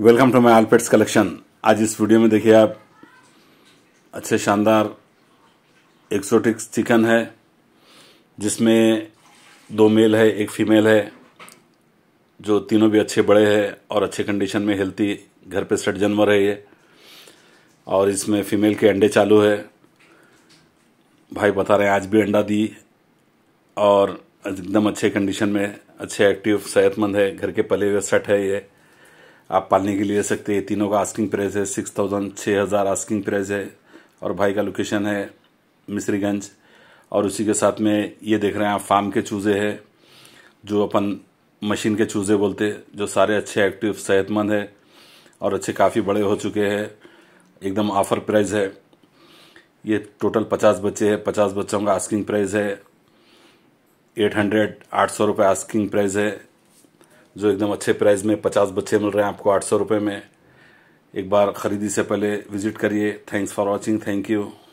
welcome to my all pets collection आज इस video में देखिए आप अच्छे शानदार एक्सोटिक्स चिकन है जिसमें दो मेल है एक फीमेल है जो तीनों भी अच्छे बड़े हैं और अच्छे कंडीशन में हेल्थी घर पे सेट जानवर है ये और इसमें फीमेल के अंडे चालू है भाई बता रहे हैं आज भी अंडा दी और एकदम अच्छे कंडीशन में अच्छे एक्टिव सेहतमंद है घर के पले हुए सेट है ये आप पालने के लिए ले सकते हैं तीनों का आस्किंग प्राइस है सिक्स थाउजेंड छः हज़ार आस्किंग प्राइस है और भाई का लोकेशन है मिश्रीगंज और उसी के साथ में ये देख रहे हैं आप फार्म के चूज़े है जो अपन मशीन के चूज़े बोलते जो सारे अच्छे एक्टिव सेहतमंद है और अच्छे काफ़ी बड़े हो चुके हैं एकदम ऑफर प्राइस है ये टोटल पचास बच्चे हैं पचास बच्चों का आस्किंग प्राइस है एट हंड्रेड आठ सौ रुपये आस्किंग प्राइस है जो एकदम अच्छे प्राइस में पचास बच्चे मिल रहे हैं आपको आठ सौ रुपये में एक बार ख़रीदी से पहले विज़िट करिए thanks for watching thank you